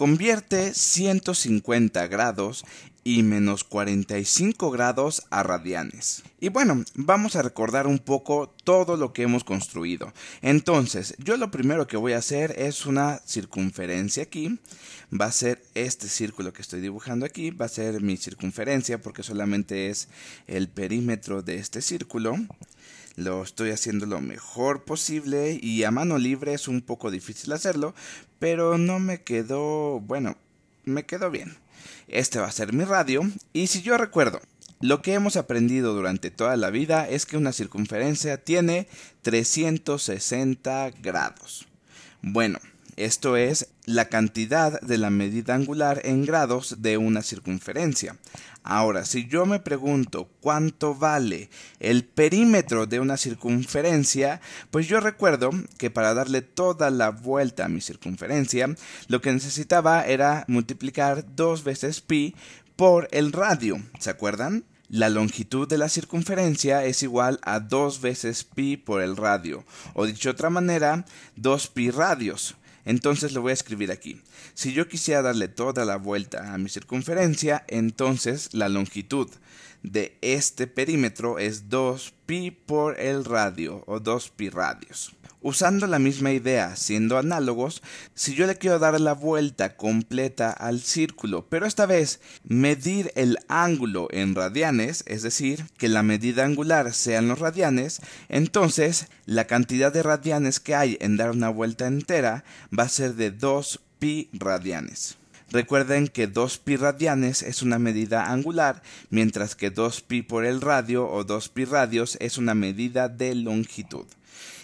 Convierte 150 grados y menos 45 grados a radianes. Y bueno, vamos a recordar un poco todo lo que hemos construido. Entonces, yo lo primero que voy a hacer es una circunferencia aquí. Va a ser este círculo que estoy dibujando aquí, va a ser mi circunferencia porque solamente es el perímetro de este círculo. Lo estoy haciendo lo mejor posible y a mano libre es un poco difícil hacerlo, pero no me quedó, bueno, me quedó bien. Este va a ser mi radio y si yo recuerdo, lo que hemos aprendido durante toda la vida es que una circunferencia tiene 360 grados. Bueno, esto es la cantidad de la medida angular en grados de una circunferencia. Ahora, si yo me pregunto cuánto vale el perímetro de una circunferencia, pues yo recuerdo que para darle toda la vuelta a mi circunferencia, lo que necesitaba era multiplicar dos veces pi por el radio, ¿se acuerdan? La longitud de la circunferencia es igual a 2 veces pi por el radio, o dicho de otra manera, 2 pi radios, entonces lo voy a escribir aquí. Si yo quisiera darle toda la vuelta a mi circunferencia, entonces la longitud de este perímetro es 2pi por el radio o 2pi radios. Usando la misma idea, siendo análogos, si yo le quiero dar la vuelta completa al círculo, pero esta vez medir el ángulo en radianes, es decir, que la medida angular sean los radianes, entonces la cantidad de radianes que hay en dar una vuelta entera va a ser de 2 pi radianes. Recuerden que 2 pi radianes es una medida angular, mientras que 2 pi por el radio o 2 pi radios es una medida de longitud.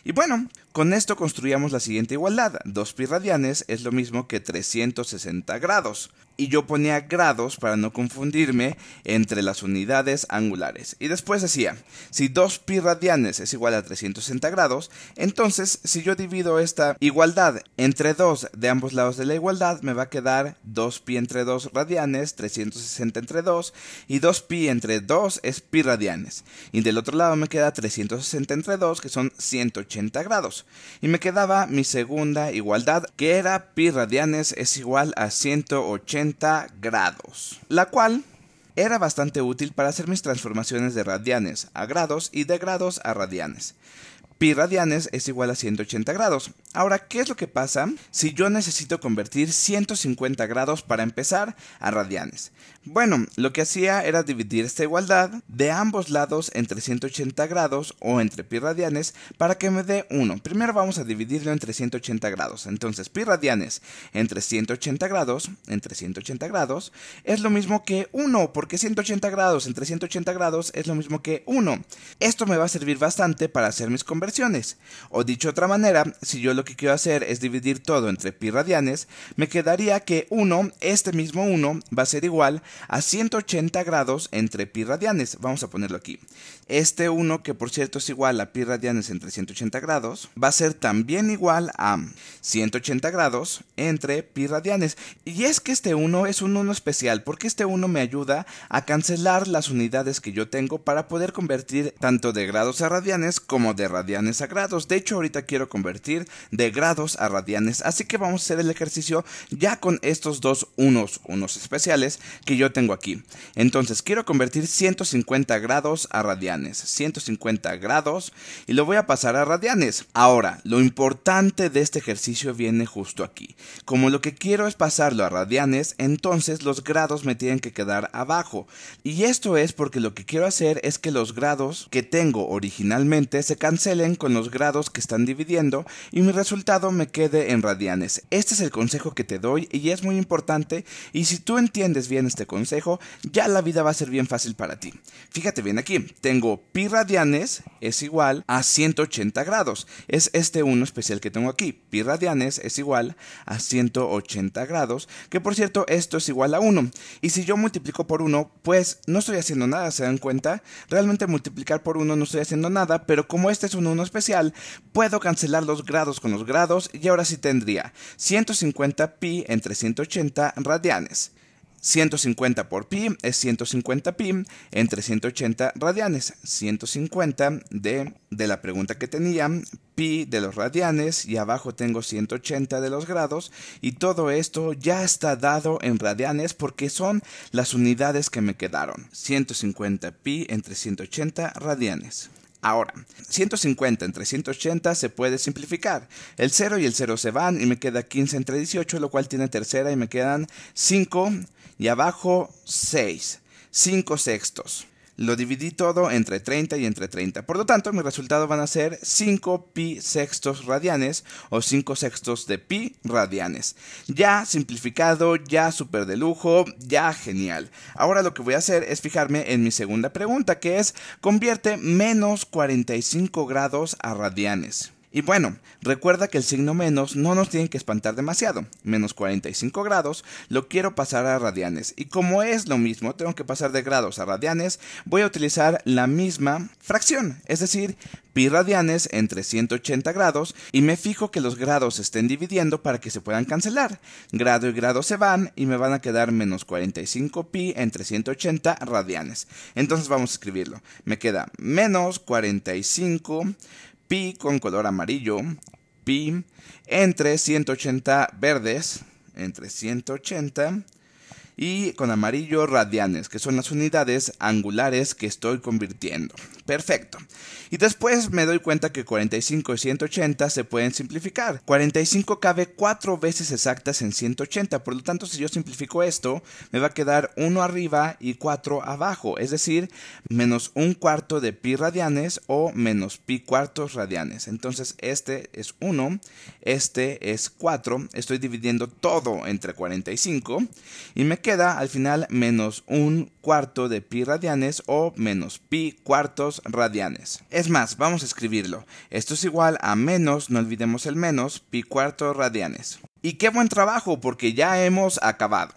Y bueno, con esto construíamos la siguiente igualdad. 2 pi radianes es lo mismo que 360 grados y yo ponía grados para no confundirme entre las unidades angulares. Y después decía, si 2pi radianes es igual a 360 grados, entonces si yo divido esta igualdad entre 2 de ambos lados de la igualdad, me va a quedar 2pi entre 2 radianes, 360 entre 2, y 2pi entre 2 es pi radianes. Y del otro lado me queda 360 entre 2, que son 180 grados. Y me quedaba mi segunda igualdad, que era pi radianes es igual a 180 grados, la cual era bastante útil para hacer mis transformaciones de radianes a grados y de grados a radianes. Pi radianes es igual a 180 grados, Ahora, ¿qué es lo que pasa si yo necesito convertir 150 grados para empezar a radianes? Bueno, lo que hacía era dividir esta igualdad de ambos lados entre 180 grados o entre pi radianes para que me dé 1. Primero vamos a dividirlo entre 180 grados. Entonces, pi radianes entre 180 grados, entre 180 grados, es lo mismo que 1, porque 180 grados entre 180 grados es lo mismo que 1. Esto me va a servir bastante para hacer mis conversiones. O dicho de otra manera, si yo lo que quiero hacer es dividir todo entre pi radianes, me quedaría que 1, este mismo 1, va a ser igual a 180 grados entre pi radianes. Vamos a ponerlo aquí. Este 1, que por cierto es igual a pi radianes entre 180 grados, va a ser también igual a 180 grados entre pi radianes. Y es que este 1 es un 1 especial, porque este 1 me ayuda a cancelar las unidades que yo tengo para poder convertir tanto de grados a radianes como de radianes a grados. De hecho, ahorita quiero convertir de grados a radianes. Así que vamos a hacer el ejercicio ya con estos dos unos, unos especiales que yo tengo aquí. Entonces quiero convertir 150 grados a radianes. 150 grados y lo voy a pasar a radianes. Ahora, lo importante de este ejercicio viene justo aquí. Como lo que quiero es pasarlo a radianes, entonces los grados me tienen que quedar abajo. Y esto es porque lo que quiero hacer es que los grados que tengo originalmente se cancelen con los grados que están dividiendo y me resultado me quede en radianes. Este es el consejo que te doy y es muy importante y si tú entiendes bien este consejo, ya la vida va a ser bien fácil para ti. Fíjate bien aquí, tengo pi radianes es igual a 180 grados. Es este uno especial que tengo aquí. Pi radianes es igual a 180 grados, que por cierto esto es igual a 1. Y si yo multiplico por 1, pues no estoy haciendo nada, ¿se dan cuenta? Realmente multiplicar por 1 no estoy haciendo nada, pero como este es un 1 especial, puedo cancelar los grados los grados y ahora sí tendría 150 pi entre 180 radianes. 150 por pi es 150 pi entre 180 radianes. 150 de, de la pregunta que tenía, pi de los radianes y abajo tengo 180 de los grados y todo esto ya está dado en radianes porque son las unidades que me quedaron. 150 pi entre 180 radianes. Ahora, 150 entre 180 se puede simplificar. El 0 y el 0 se van y me queda 15 entre 18, lo cual tiene tercera y me quedan 5 y abajo 6. 5 sextos lo dividí todo entre 30 y entre 30. Por lo tanto, mi resultado van a ser 5 pi sextos radianes o 5 sextos de pi radianes. Ya simplificado, ya súper de lujo, ya genial. Ahora lo que voy a hacer es fijarme en mi segunda pregunta, que es, convierte menos 45 grados a radianes. Y bueno, recuerda que el signo menos no nos tiene que espantar demasiado. Menos 45 grados, lo quiero pasar a radianes. Y como es lo mismo, tengo que pasar de grados a radianes, voy a utilizar la misma fracción, es decir, pi radianes entre 180 grados y me fijo que los grados se estén dividiendo para que se puedan cancelar. Grado y grado se van y me van a quedar menos 45 pi entre 180 radianes. Entonces vamos a escribirlo. Me queda menos 45 pi con color amarillo, pi entre 180 verdes, entre 180 y con amarillo radianes, que son las unidades angulares que estoy convirtiendo. Perfecto. Y después me doy cuenta que 45 y 180 se pueden simplificar. 45 cabe 4 veces exactas en 180, por lo tanto si yo simplifico esto, me va a quedar 1 arriba y 4 abajo, es decir, menos un cuarto de pi radianes o menos pi cuartos radianes. Entonces este es 1, este es 4, estoy dividiendo todo entre 45 y me queda al final menos un cuarto de pi radianes o menos pi cuartos radianes. Es más, vamos a escribirlo. Esto es igual a menos, no olvidemos el menos, pi cuarto radianes. Y qué buen trabajo porque ya hemos acabado.